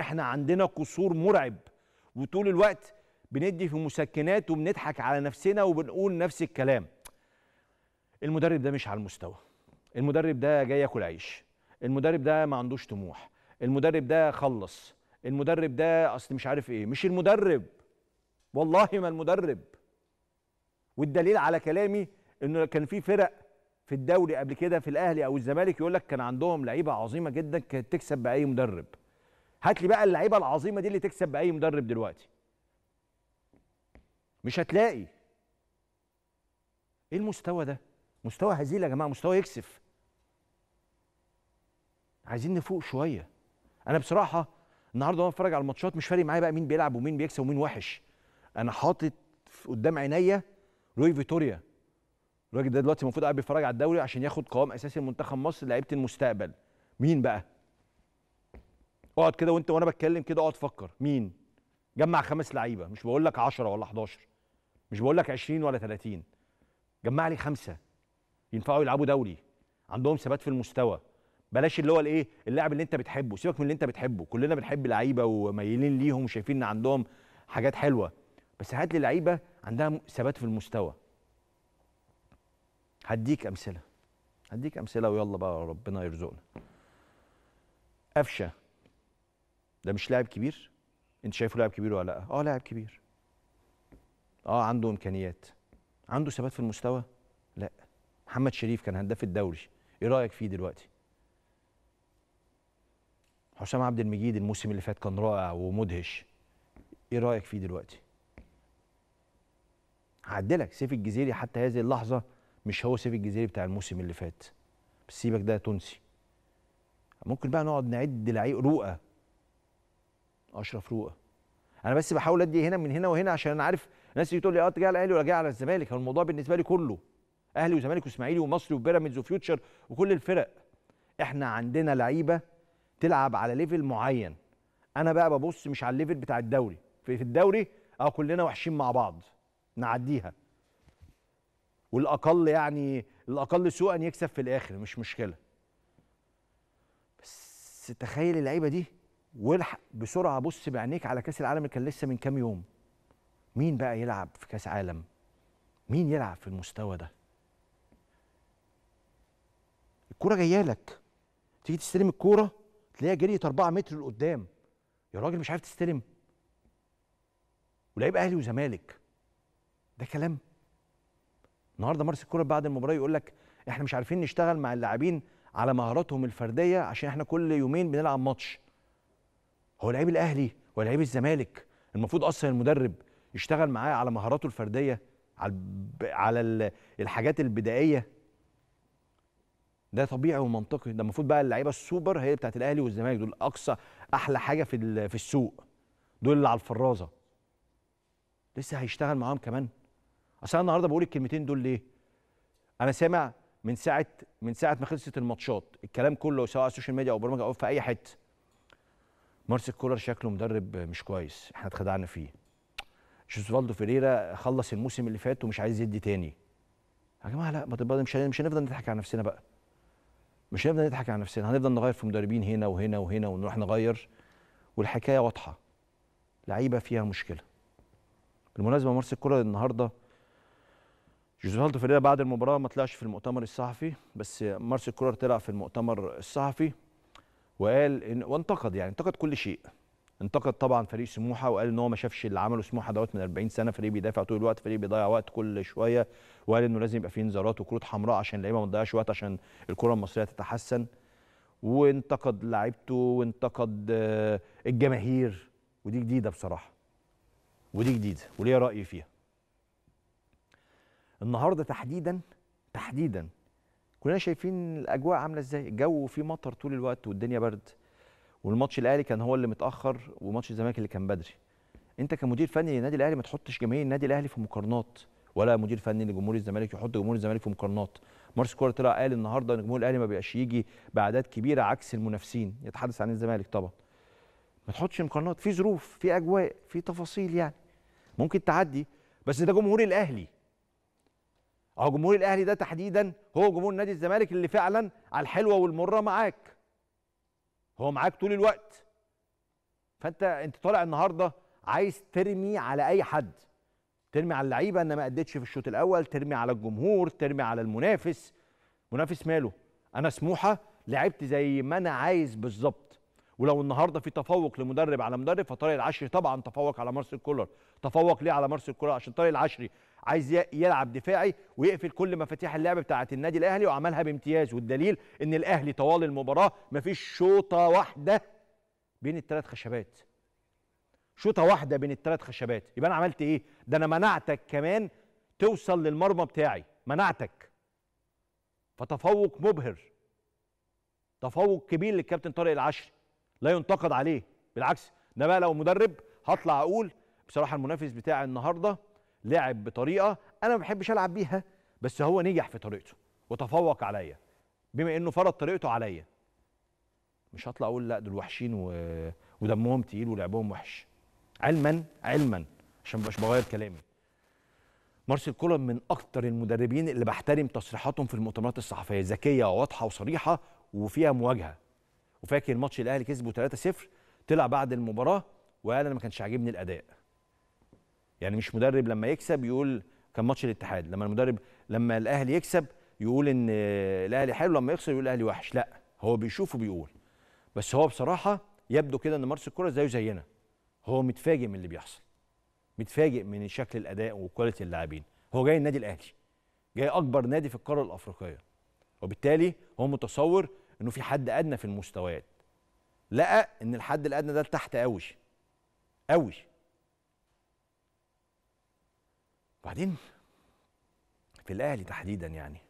احنا عندنا قصور مرعب وطول الوقت بندي في مسكنات وبنضحك على نفسنا وبنقول نفس الكلام المدرب ده مش على المستوى المدرب ده جاي ياكل عيش المدرب ده ما عندوش طموح المدرب ده خلص المدرب ده اصل مش عارف ايه مش المدرب والله ما المدرب والدليل على كلامي انه كان في فرق في الدوري قبل كده في الاهلي او الزمالك يقول لك كان عندهم لعيبه عظيمه جدا كانت تكسب باي مدرب هات لي بقى اللعيبه العظيمه دي اللي تكسب باي مدرب دلوقتي مش هتلاقي ايه المستوى ده مستوى هزيل يا جماعه مستوى يكسف عايزين نفوق شويه انا بصراحه النهارده وانا بتفرج على الماتشات مش فارق معايا بقى مين بيلعب ومين بيكسب ومين وحش انا حاطط قدام عينيا روي فيتوريا الراجل ده دلوقتي المفروض قاعد بيتفرج على الدوري عشان ياخد قوام اساسي لمنتخب مصر لعيبه المستقبل مين بقى اقعد كده وانت وانا بتكلم كده اقعد فكر مين جمع خمس لعيبه مش بقول لك 10 ولا 11 مش بقول لك 20 ولا 30 جمع لي خمسه ينفعوا يلعبوا دوري عندهم ثبات في المستوى بلاش اللي هو الايه اللاعب اللي انت بتحبه سيبك من اللي انت بتحبه كلنا بنحب لعيبه وميلين ليهم وشايفين ان عندهم حاجات حلوه بس هات لي لعيبه عندها ثبات في المستوى هديك امثله هديك امثله ويلا بقى ربنا يرزقنا قفشه ده مش لاعب كبير انت شايفه لاعب كبير ولا لا اه لاعب كبير اه عنده امكانيات عنده ثبات في المستوى لا محمد شريف كان هداف الدوري ايه رايك فيه دلوقتي حسام عبد المجيد الموسم اللي فات كان رائع ومدهش ايه رايك فيه دلوقتي هعدلك سيف الجزيري حتى هذه اللحظه مش هو سيف الجزيري بتاع الموسم اللي فات بس سيبك ده تونسي ممكن بقى نقعد نعد لعيب رؤى اشرف روقه انا بس بحاول ادي هنا من هنا وهنا عشان انا عارف ناس تيجي تقول لي اه جاي على الاهلي ولا جاي على الزمالك هو الموضوع بالنسبه لي كله اهلي وزمالك واسماعيلي ومصري وبيراميدز وفيوتشر وكل الفرق احنا عندنا لعيبه تلعب على ليفل معين انا بقى ببص مش على الليفل بتاع الدوري في الدوري اه كلنا وحشين مع بعض نعديها والاقل يعني الاقل سوءا يكسب في الاخر مش مشكله بس تخيل اللعيبه دي والحق بسرعه بص بعينيك على كاس العالم اللي كان لسه من كام يوم مين بقى يلعب في كاس عالم مين يلعب في المستوى ده الكوره جايه لك تيجي تستلم الكوره تلاقيها جريت 4 متر لقدام يا راجل مش عارف تستلم ولعيب اهلي وزمالك ده كلام النهارده مارس الكوره بعد المباراه يقول لك احنا مش عارفين نشتغل مع اللاعبين على مهاراتهم الفرديه عشان احنا كل يومين بنلعب ماتش هو لعيب الاهلي ولا لعيب الزمالك المفروض اصلا المدرب يشتغل معاه على مهاراته الفرديه على على الحاجات البدائيه ده طبيعي ومنطقي ده المفروض بقى اللعيبه السوبر هي بتاعت الاهلي والزمالك دول اقصى احلى حاجه في في السوق دول اللي على الفرازه لسه هيشتغل معاهم كمان اصل انا النهارده بقول الكلمتين دول ليه انا سامع من ساعه من ساعه ما خلصت الماتشات الكلام كله سواء على السوشيال ميديا او برمجه او في اي حته مارسيل كولر شكله مدرب مش كويس احنا اتخدعنا فيه جوزفالدو فيريرا خلص الموسم اللي فات ومش عايز يدي تاني يا جماعه لا ما مش مش هنفضل نضحك على نفسنا بقى مش هنفضل نضحك على نفسنا هنفضل نغير في مدربين هنا وهنا وهنا ونروح نغير والحكايه واضحه لعيبه فيها مشكله بالمناسبه مارسيل كولر النهارده جوزفالدو فيريرا بعد المباراه ما طلعش في المؤتمر الصحفي بس مارسيل كولر طلع في المؤتمر الصحفي وقال إن وانتقد يعني انتقد كل شيء انتقد طبعا فريق سموحه وقال ان هو ما شافش اللي عمله سموحه دوت من 40 سنه فريق بيدافع طول الوقت فريق بيضيع وقت كل شويه وقال انه لازم يبقى في انذارات وكروت حمراء عشان اللعيبه ما تضيعش وقت عشان الكره المصريه تتحسن وانتقد لعيبته وانتقد آه، الجماهير ودي جديده بصراحه ودي جديده وليا راي فيها النهارده تحديدا تحديدا كلنا شايفين الاجواء عامله ازاي الجو فيه مطر طول الوقت والدنيا برد والماتش الاهلي كان هو اللي متاخر وماتش الزمالك اللي كان بدري انت كمدير فني للنادي الاهلي ما تحطش جماهير النادي الاهلي في مقارنات ولا مدير فني لجمهور الزمالك يحط جمهور الزمالك في مقارنات مارس كوار طلع قال النهارده ان جمهور الاهلي ما بيبقاش يجي باعداد كبيره عكس المنافسين يتحدث عن الزمالك طبعا ما تحطش مقارنات في ظروف في اجواء في تفاصيل يعني ممكن تعدي بس ده جمهور الاهلي اهو جمهور الاهلي ده تحديدا هو جمهور نادي الزمالك اللي فعلا على الحلوه والمره معاك هو معاك طول الوقت فانت انت طالع النهارده عايز ترمي على اي حد ترمي على اللعيبه ان ما اديتش في الشوط الاول ترمي على الجمهور ترمي على المنافس منافس ماله انا سموحه لعبت زي ما انا عايز بالظبط ولو النهارده في تفوق لمدرب على مدرب فطارق العشري طبعا تفوق على مارسيل كولر تفوق ليه على مارسيل كولر عشان طارق العشري عايز يلعب دفاعي ويقفل كل مفاتيح اللعب بتاعه النادي الاهلي وعملها بامتياز والدليل ان الاهلي طوال المباراه مفيش شوطه واحده بين الثلاث خشبات شوطه واحده بين الثلاث خشبات يبقى انا عملت ايه ده انا منعتك كمان توصل للمرمى بتاعي منعتك فتفوق مبهر تفوق كبير للكابتن طارق العشري لا ينتقد عليه بالعكس ده بقى لو مدرب هطلع اقول بصراحه المنافس بتاعي النهارده لعب بطريقه انا ما بحبش العب بيها بس هو نجح في طريقته وتفوق عليا بما انه فرض طريقته عليا مش هطلع اقول لا دول وحشين و... ودمهم تقيل ولعبهم وحش علما علما عشان مبقاش بغير كلامي مارسيل كولر من اكتر المدربين اللي بحترم تصريحاتهم في المؤتمرات الصحفيه ذكيه وواضحه وصريحه وفيها مواجهه وفاكر ماتش الاهلي كسبه 3-0 طلع بعد المباراه وقال انا ما كانش عاجبني الاداء يعني مش مدرب لما يكسب يقول كان ماتش الاتحاد لما المدرب لما الاهلي يكسب يقول ان الاهلي حلو لما يخسر يقول الاهلي وحش لا هو بيشوف وبيقول بس هو بصراحه يبدو كده ان مارس الكوره زيه زينا هو متفاجئ من اللي بيحصل متفاجئ من شكل الاداء وكواليتي اللاعبين هو جاي النادي الاهلي جاي اكبر نادي في القاره الافريقيه وبالتالي هو متصور انه في حد ادنى في المستويات لقى ان الحد الادنى ده تحت قوي قوي بعدين في الاهلي تحديدا يعني